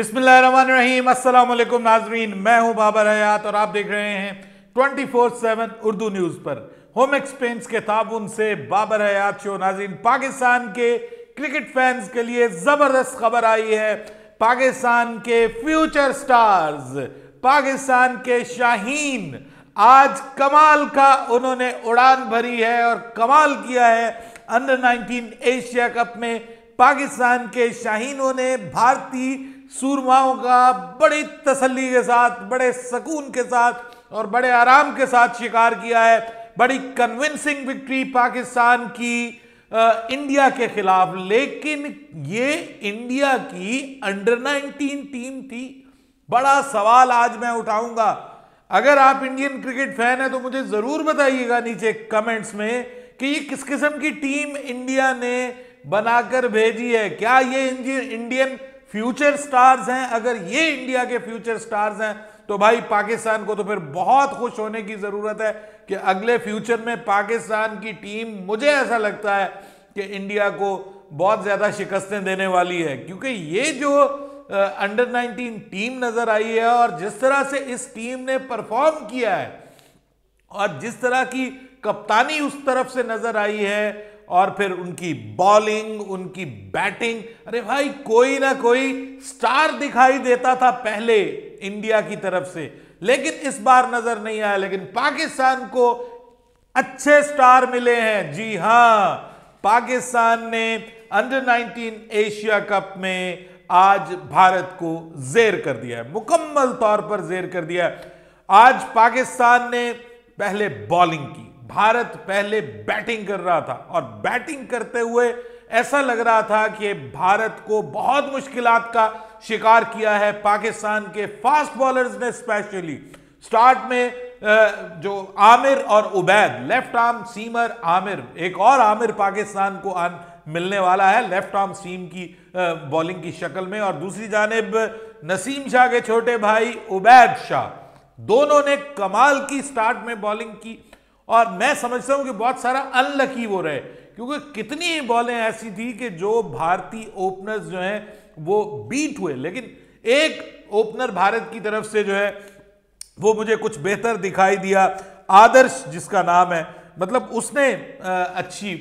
बिस्मिल्लाम असलम नाजरीन मैं हूं बाबर हयात और आप देख रहे हैं 24/7 उर्दू न्यूज़ पर होम एक्सपेंस के ताबन से बाबर हयात शो नाजरीन पाकिस्तान के क्रिकेट फैंस के लिए ज़बरदस्त खबर आई है पाकिस्तान के फ्यूचर स्टार्स पाकिस्तान के शाहीन आज कमाल का उन्होंने उड़ान भरी है और कमाल किया है अंडर 19 एशिया कप में पाकिस्तान के शाहीनों ने भारतीय सूरमाओं का बड़ी तसल्ली के साथ बड़े सकून के साथ और बड़े आराम के साथ शिकार किया है बड़ी कन्विंसिंग विक्ट्री पाकिस्तान की आ, इंडिया के खिलाफ लेकिन ये इंडिया की अंडर 19 टीम थी बड़ा सवाल आज मैं उठाऊंगा अगर आप इंडियन क्रिकेट फैन हैं तो मुझे ज़रूर बताइएगा नीचे कमेंट्स में कि ये किस किस्म की टीम इंडिया ने बनाकर भेजी है क्या ये इंडियन फ्यूचर स्टार्स हैं अगर ये इंडिया के फ्यूचर स्टार्स हैं तो भाई पाकिस्तान को तो फिर बहुत खुश होने की ज़रूरत है कि अगले फ्यूचर में पाकिस्तान की टीम मुझे ऐसा लगता है कि इंडिया को बहुत ज़्यादा शिकस्तें देने वाली है क्योंकि ये जो अंडर uh, 19 टीम नज़र आई है और जिस तरह से इस टीम ने परफॉर्म किया है और जिस तरह की कप्तानी उस तरफ से नज़र आई है और फिर उनकी बॉलिंग उनकी बैटिंग अरे भाई कोई ना कोई स्टार दिखाई देता था पहले इंडिया की तरफ से लेकिन इस बार नजर नहीं आया लेकिन पाकिस्तान को अच्छे स्टार मिले हैं जी हां पाकिस्तान ने अंडर 19 एशिया कप में आज भारत को जेर कर दिया है मुकम्मल तौर पर जेर कर दिया है आज पाकिस्तान ने पहले बॉलिंग की भारत पहले बैटिंग कर रहा था और बैटिंग करते हुए ऐसा लग रहा था कि भारत को बहुत मुश्किल का शिकार किया है पाकिस्तान के फास्ट बॉलर्स ने स्पेशली स्टार्ट में जो आमिर और Ubaid left arm seamer Amir एक और आमिर पाकिस्तान को आन, मिलने वाला है लेफ्ट आर्म सीम की बॉलिंग की शक्ल में और दूसरी जानब नसीम शाह के छोटे भाई उबैद शाह दोनों ने कमाल की स्टार्ट में बॉलिंग की और मैं समझता हूं कि बहुत सारा अनलकी वो रहे क्योंकि कितनी बॉलें ऐसी थी कि जो भारतीय ओपनर्स जो हैं वो बीट हुए लेकिन एक ओपनर भारत की तरफ से जो है वो मुझे कुछ बेहतर दिखाई दिया आदर्श जिसका नाम है मतलब उसने अच्छी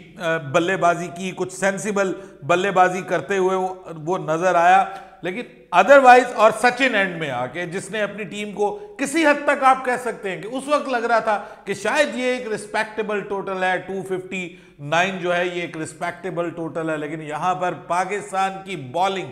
बल्लेबाजी की कुछ सेंसिबल बल्लेबाजी करते हुए वो, वो नज़र आया लेकिन अदरवाइज और सचिन एंड में आके जिसने अपनी टीम को किसी हद तक आप कह सकते हैं कि उस वक्त लग रहा था कि शायद ये एक रिस्पेक्टेबल टोटल है 259 जो है ये एक रिस्पेक्टेबल टोटल है लेकिन यहां पर पाकिस्तान की बॉलिंग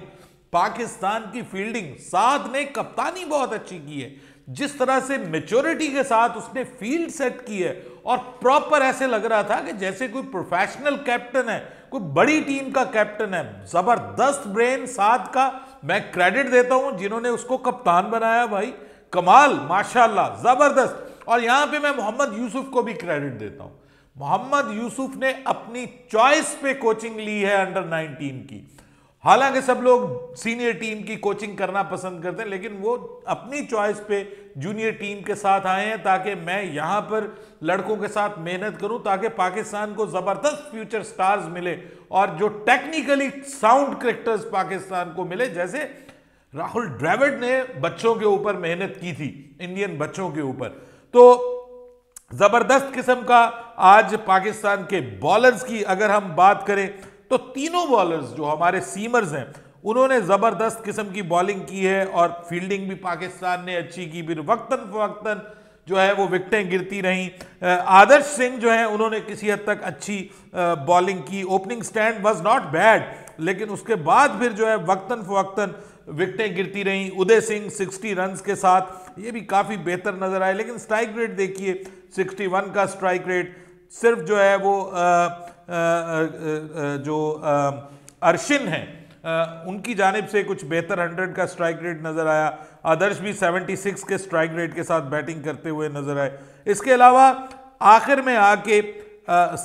पाकिस्तान की फील्डिंग साथ ने कप्तानी बहुत अच्छी की है जिस तरह से मेच्योरिटी के साथ उसने फील्ड सेट की है और प्रॉपर ऐसे लग रहा था कि जैसे कोई प्रोफेशनल कैप्टन है कोई बड़ी टीम का कैप्टन है जबरदस्त ब्रेन साथ का मैं क्रेडिट देता हूं जिन्होंने उसको कप्तान बनाया भाई कमाल माशाल्लाह जबरदस्त और यहां पे मैं मोहम्मद यूसुफ को भी क्रेडिट देता हूं मोहम्मद यूसुफ ने अपनी चॉइस पे कोचिंग ली है अंडर 19 की हालांकि सब लोग सीनियर टीम की कोचिंग करना पसंद करते हैं लेकिन वो अपनी चॉइस पे जूनियर टीम के साथ आए हैं ताकि मैं यहाँ पर लड़कों के साथ मेहनत करूं ताकि पाकिस्तान को ज़बरदस्त फ्यूचर स्टार्स मिले और जो टेक्निकली साउंड क्रिकेटर्स पाकिस्तान को मिले जैसे राहुल ड्रेविड ने बच्चों के ऊपर मेहनत की थी इंडियन बच्चों के ऊपर तो ज़बरदस्त किस्म का आज पाकिस्तान के बॉलर्स की अगर हम बात करें तो तीनों बॉलर्स जो हमारे सीमर्स हैं उन्होंने ज़बरदस्त किस्म की बॉलिंग की है और फील्डिंग भी पाकिस्तान ने अच्छी की फिर वक्ता फवक्ता जो है वो विकटें गिरती रहीं आदर्श सिंह जो है उन्होंने किसी हद तक अच्छी बॉलिंग की opening stand was not bad लेकिन उसके बाद फिर जो है वक्ता फवक्ता विकटें गिरती रहीं उदय सिंह 60 रन के साथ ये भी काफ़ी बेहतर नज़र आए लेकिन स्ट्राइक रेट देखिए 61 का स्ट्राइक रेट सिर्फ जो है वो आ, जो अर्शिन हैं उनकी जानब से कुछ बेहतर हंड्रेड का स्ट्राइक रेट नज़र आया आदर्श भी 76 के स्ट्राइक रेट के साथ बैटिंग करते हुए नज़र आए इसके अलावा आखिर में आके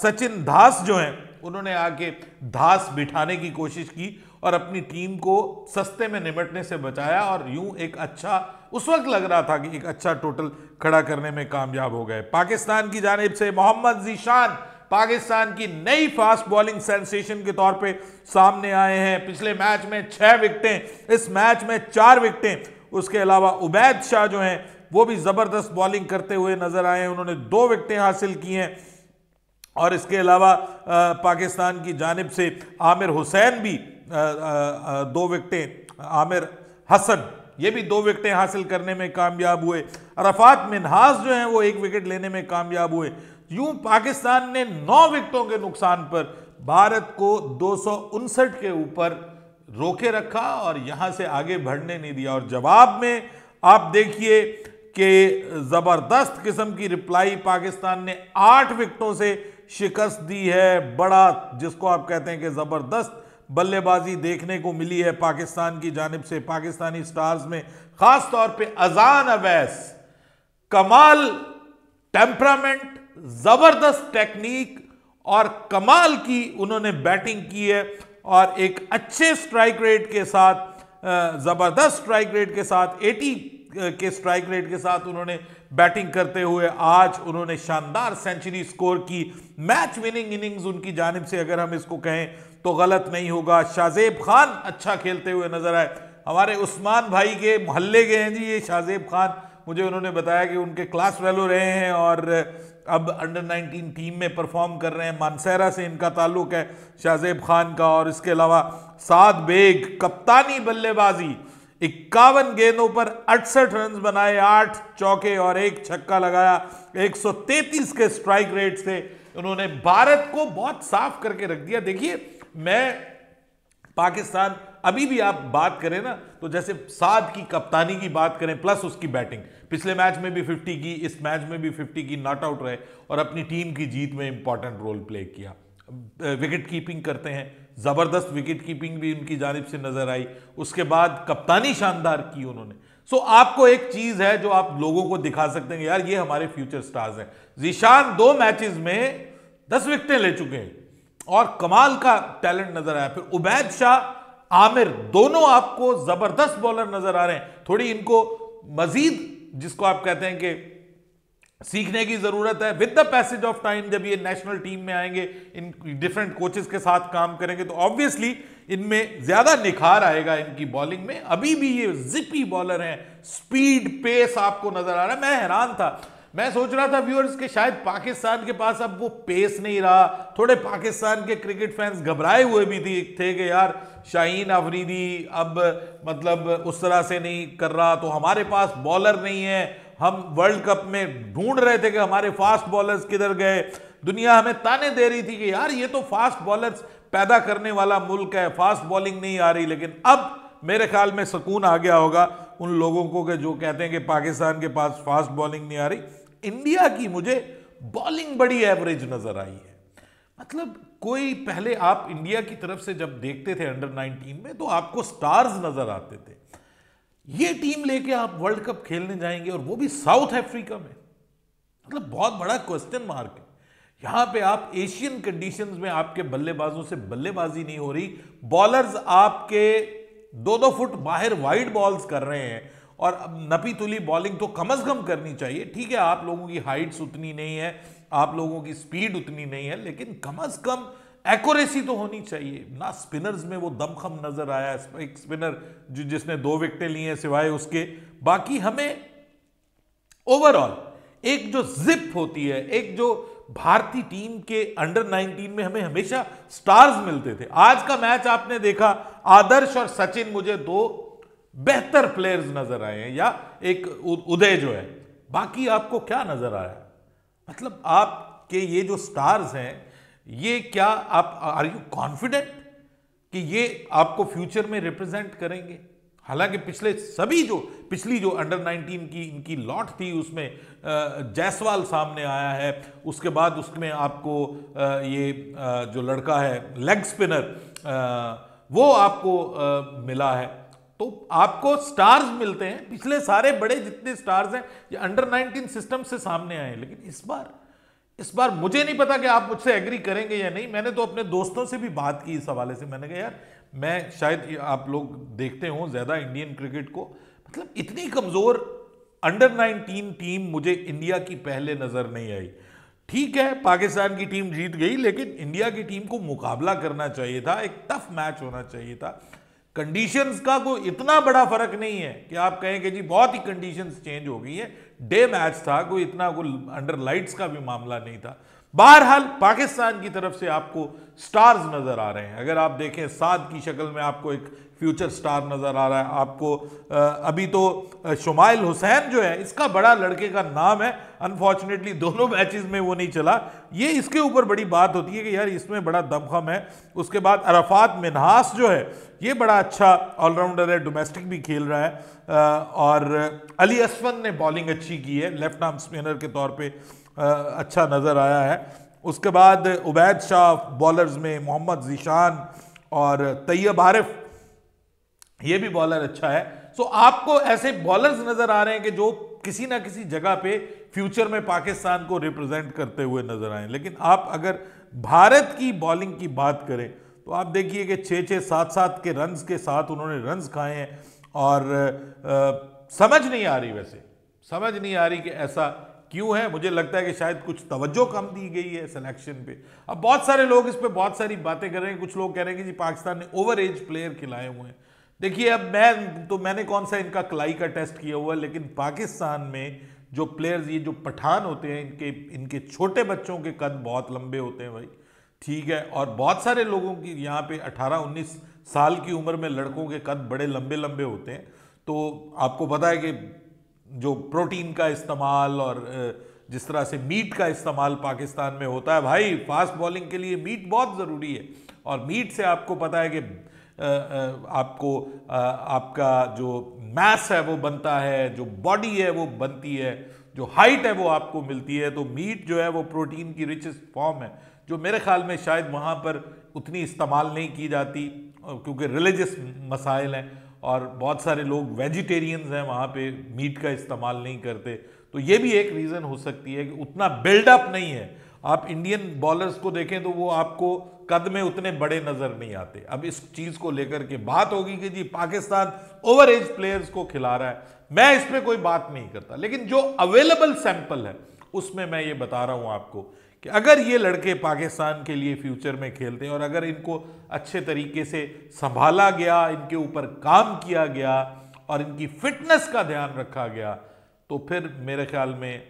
सचिन धास जो हैं उन्होंने आके धास बिठाने की कोशिश की और अपनी टीम को सस्ते में निमटने से बचाया और यूं एक अच्छा उस वक्त लग रहा था कि एक अच्छा टोटल खड़ा करने में कामयाब हो गए पाकिस्तान की जानब से मोहम्मद जीशान पाकिस्तान की नई फास्ट बॉलिंग सेंसेशन के तौर पे सामने आए हैं पिछले मैच में छह विकटें इस मैच में चार विकटें उसके अलावा उबैद शाह जो हैं वो भी ज़बरदस्त बॉलिंग करते हुए नज़र आए हैं उन्होंने दो विकटें हासिल की हैं और इसके अलावा पाकिस्तान की जानब से आमिर हुसैन भी दो विकटें आमिर हसन ये भी दो विकटें हासिल करने में कामयाब हुए रफात मिनहास जो हैं वो एक विकेट लेने में कामयाब हुए यूं पाकिस्तान ने नौ विकेटों के नुकसान पर भारत को दो के ऊपर रोके रखा और यहां से आगे बढ़ने नहीं दिया और जवाब में आप देखिए कि ज़बरदस्त किस्म की रिप्लाई पाकिस्तान ने आठ विकेटों से शिकस्त दी है बड़ा जिसको आप कहते हैं कि ज़बरदस्त बल्लेबाजी देखने को मिली है पाकिस्तान की जानब से पाकिस्तानी स्टार्स में ख़ास तौर पे अजान अवैस कमाल टेम्परामेंट जबरदस्त टेक्निक और कमाल की उन्होंने बैटिंग की है और एक अच्छे स्ट्राइक रेट के साथ ज़बरदस्त स्ट्राइक रेट के साथ 80 के स्ट्राइक रेट के साथ उन्होंने बैटिंग करते हुए आज उन्होंने शानदार सेंचुरी स्कोर की मैच विनिंग इनिंग्स उनकी जानब से अगर हम इसको कहें तो गलत नहीं होगा शाहजेब खान अच्छा खेलते हुए नजर आए हमारे उस्मान भाई के मोहल्ले के हैं जी ये शाहजेब खान मुझे उन्होंने बताया कि उनके क्लास फेलो रहे हैं और अब अंडर 19 टीम में परफॉर्म कर रहे हैं मानसहरा से इनका ताल्लुक है शाहजेब खान का और इसके अलावा साद बेग कप्तानी बल्लेबाजी इक्यावन गेंदों पर अड़सठ रन बनाए आठ चौके और एक छक्का लगाया 133 के स्ट्राइक रेट से उन्होंने भारत को बहुत साफ करके रख दिया देखिए मैं पाकिस्तान अभी भी आप बात करें ना तो जैसे साद की कप्तानी की बात करें प्लस उसकी बैटिंग पिछले मैच में भी 50 की इस मैच में भी 50 की नॉट आउट रहे और अपनी टीम की जीत में इंपॉर्टेंट रोल प्ले किया विकेट कीपिंग करते हैं ज़बरदस्त विकेट कीपिंग भी उनकी जानब से नज़र आई उसके बाद कप्तानी शानदार की उन्होंने सो so, आपको एक चीज़ है जो आप लोगों को दिखा सकते हैं यार ये हमारे फ्यूचर स्टार्स हैं जीशान दो मैचेस में दस विकटें ले चुके हैं और कमाल का टैलेंट नज़र आया फिर उबैद शाह आमिर दोनों आपको ज़बरदस्त बॉलर नज़र आ रहे हैं थोड़ी इनको मजीद जिसको आप कहते हैं कि सीखने की ज़रूरत है with the passage of time जब ये नेशनल टीम में आएंगे इन डिफरेंट कोचेस के साथ काम करेंगे तो ऑब्वियसली इनमें ज़्यादा निखार आएगा इनकी बॉलिंग में अभी भी ये जिपी बॉलर हैं स्पीड पेस आपको नज़र आ रहा है मैं हैरान था मैं सोच रहा था व्यूअर्स के शायद पाकिस्तान के पास अब वो पेस नहीं रहा थोड़े पाकिस्तान के क्रिकेट फैंस घबराए हुए भी थे कि यार शाहीन अफरीदी अब मतलब उस तरह से नहीं कर रहा तो हमारे पास बॉलर नहीं है हम वर्ल्ड कप में ढूंढ रहे थे कि हमारे फास्ट बॉलर्स किधर गए दुनिया हमें ताने दे रही थी कि यार ये तो फास्ट बॉलर्स पैदा करने वाला मुल्क है फास्ट बॉलिंग नहीं आ रही लेकिन अब मेरे ख्याल में सुकून आ गया होगा उन लोगों को के जो कहते हैं कि पाकिस्तान के पास फास्ट बॉलिंग नहीं आ रही इंडिया की मुझे बॉलिंग बड़ी एवरेज नजर आई है मतलब कोई पहले आप इंडिया की तरफ से जब देखते थे अंडर 19 में तो आपको स्टार्स नजर आते थे ये टीम लेके आप वर्ल्ड कप खेलने जाएंगे और वो भी साउथ अफ्रीका में मतलब बहुत बड़ा क्वेश्चन मार्क है यहां पे आप एशियन कंडीशंस में आपके बल्लेबाजों से बल्लेबाजी नहीं हो रही बॉलर्स आपके दो दो फुट बाहर वाइड बॉल्स कर रहे हैं और अब नपी तुली बॉलिंग तो कम अज कम करनी चाहिए ठीक है आप लोगों की हाइट्स उतनी नहीं है आप लोगों की स्पीड उतनी नहीं है लेकिन कम अज कम एक्यूरेसी तो होनी चाहिए ना स्पिनर्स में वो दमखम नजर आया एक स्पिनर जो जिसने दो विकटें ली हैं सिवाय उसके बाकी हमें ओवरऑल एक जो जिप होती है एक जो भारतीय टीम के अंडर 19 में हमें हमेशा स्टार्स मिलते थे आज का मैच आपने देखा आदर्श और सचिन मुझे दो बेहतर प्लेयर्स नजर आए हैं या एक उदय जो है बाकी आपको क्या नजर आया मतलब आपके ये जो स्टार्स हैं ये क्या आप आर यू कॉन्फिडेंट कि ये आपको फ्यूचर में रिप्रेजेंट करेंगे हालांकि पिछले सभी जो पिछली जो अंडर 19 की इनकी लॉट थी उसमें जायसवाल सामने आया है उसके बाद उसमें आपको ये जो लड़का है लेग स्पिनर वो आपको मिला है तो आपको स्टार्स मिलते हैं पिछले सारे बड़े जितने स्टार्स हैं ये अंडर 19 सिस्टम से सामने आए लेकिन इस बार इस बार मुझे नहीं पता कि आप मुझसे एग्री करेंगे या नहीं मैंने तो अपने दोस्तों से भी बात की इस हवाले से मैंने कहा यार मैं शायद आप लोग देखते हो ज़्यादा इंडियन क्रिकेट को मतलब इतनी कमज़ोर अंडर 19 टीम मुझे इंडिया की पहले नज़र नहीं आई ठीक है पाकिस्तान की टीम जीत गई लेकिन इंडिया की टीम को मुकाबला करना चाहिए था एक टफ मैच होना चाहिए था कंडीशंस का कोई इतना बड़ा फर्क नहीं है कि आप कहें कि जी बहुत ही कंडीशंस चेंज हो गई है डे मैच था कोई इतना कोई अंडर लाइट्स का भी मामला नहीं था बहरहाल पाकिस्तान की तरफ से आपको स्टार्स नज़र आ रहे हैं अगर आप देखें साद की शक्ल में आपको एक फ्यूचर स्टार नज़र आ रहा है आपको अभी तो शुमाइल हुसैन जो है इसका बड़ा लड़के का नाम है अनफॉर्चुनेटली दोनों मैचेस में वो नहीं चला ये इसके ऊपर बड़ी बात होती है कि यार इसमें बड़ा दमखम है उसके बाद अरफात मिनहास जो है ये बड़ा अच्छा ऑलराउंडर है डोमेस्टिक भी खेल रहा है और अली असवन ने बॉलिंग अच्छी की है लेफ्ट आर्म स्पिनर के तौर पर अच्छा नज़र आया है उसके बाद उबैद शाह बॉलर्स में मोहम्मद जीशान और तैयब आरिफ ये भी बॉलर अच्छा है सो आपको ऐसे बॉलर्स नज़र आ रहे हैं कि जो किसी ना किसी जगह पे फ्यूचर में पाकिस्तान को रिप्रेजेंट करते हुए नज़र आए लेकिन आप अगर भारत की बॉलिंग की बात करें तो आप देखिए कि छः छः सात सात के रन्स के साथ उन्होंने रन्स खाए हैं और आ, समझ नहीं आ रही वैसे समझ नहीं आ रही कि ऐसा क्यों है मुझे लगता है कि शायद कुछ तवज्जो कम दी गई है सिलेक्शन पे अब बहुत सारे लोग इस पर बहुत सारी बातें कर रहे हैं कुछ लोग कह रहे हैं कि जी पाकिस्तान ने ओवर एज प्लेयर खिलाए हुए हैं देखिए अब मैं तो मैंने कौन सा इनका कलाई का टेस्ट किया हुआ है लेकिन पाकिस्तान में जो प्लेयर्स ये जो पठान होते हैं इनके इनके छोटे बच्चों के कद बहुत लंबे होते हैं भाई ठीक है और बहुत सारे लोगों की यहाँ पे 18-19 साल की उम्र में लड़कों के कद बड़े लंबे लंबे होते हैं तो आपको पता है कि जो प्रोटीन का इस्तेमाल और जिस तरह से मीट का इस्तेमाल पाकिस्तान में होता है भाई फास्ट बॉलिंग के लिए मीट बहुत ज़रूरी है और मीट से आपको पता है कि आपको आपका जो मैस है वो बनता है जो बॉडी है वो बनती है जो हाइट है वो आपको मिलती है तो मीट जो है वो प्रोटीन की रिचेस्ट फॉर्म है जो मेरे ख्याल में शायद वहाँ पर उतनी इस्तेमाल नहीं की जाती क्योंकि रिलीजियस मसाइल हैं और बहुत सारे लोग वेजिटेरियंस हैं वहाँ पे मीट का इस्तेमाल नहीं करते तो ये भी एक रीज़न हो सकती है कि उतना बिल्डअप नहीं है आप इंडियन बॉलर्स को देखें तो वो आपको कद में उतने बड़े नज़र नहीं आते अब इस चीज़ को लेकर के बात होगी कि जी पाकिस्तान ओवर एज प्लेयर्स को खिला रहा है मैं इस पर कोई बात नहीं करता लेकिन जो अवेलेबल सैंपल है उसमें मैं ये बता रहा हूँ आपको कि अगर ये लड़के पाकिस्तान के लिए फ्यूचर में खेलते हैं और अगर इनको अच्छे तरीके से संभाला गया इनके ऊपर काम किया गया और इनकी फिटनेस का ध्यान रखा गया तो फिर मेरे ख्याल में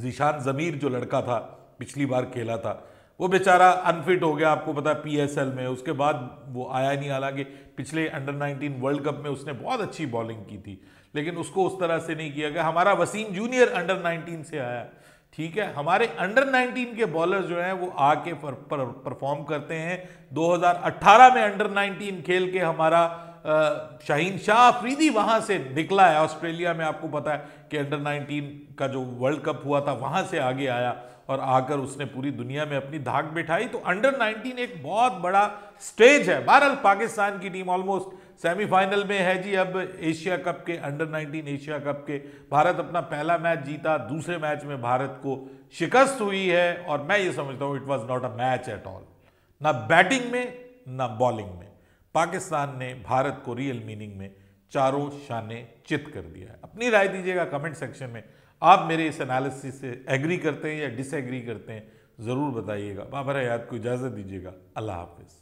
जीशान ज़मीर जो लड़का था पिछली बार खेला था वो बेचारा अनफिट हो गया आपको पता पीएसएल में उसके बाद वो आया नहीं हालांकि पिछले अंडर 19 वर्ल्ड कप में उसने बहुत अच्छी बॉलिंग की थी लेकिन उसको उस तरह से नहीं किया गया हमारा वसीम जूनियर अंडर 19 से आया ठीक है हमारे अंडर 19 के बॉलर जो हैं वो आके परफॉर्म करते हैं 2018 में अंडर 19 खेल के हमारा शाहीन शाह अफरीदी वहाँ से निकला है ऑस्ट्रेलिया में आपको पता है कि अंडर 19 का जो वर्ल्ड कप हुआ था वहाँ से आगे आया और आकर उसने पूरी दुनिया में अपनी धाक बिठाई तो अंडर 19 एक बहुत बड़ा स्टेज है बहरहाल पाकिस्तान की टीम ऑलमोस्ट सेमीफाइनल में है जी अब एशिया कप के अंडर 19 एशिया कप के भारत अपना पहला मैच जीता दूसरे मैच में भारत को शिकस्त हुई है और मैं ये समझता हूँ it was not a match at all ना बैटिंग में ना बॉलिंग में पाकिस्तान ने भारत को रियल मीनिंग में चारों शाने चित कर दिया है अपनी राय दीजिएगा कमेंट सेक्शन में आप मेरे इस एनालिसिस से एग्री करते हैं या डिसएग्री करते हैं ज़रूर बताइएगा बाबर हयात को इजाज़त दीजिएगा अल्लाह हाफिज़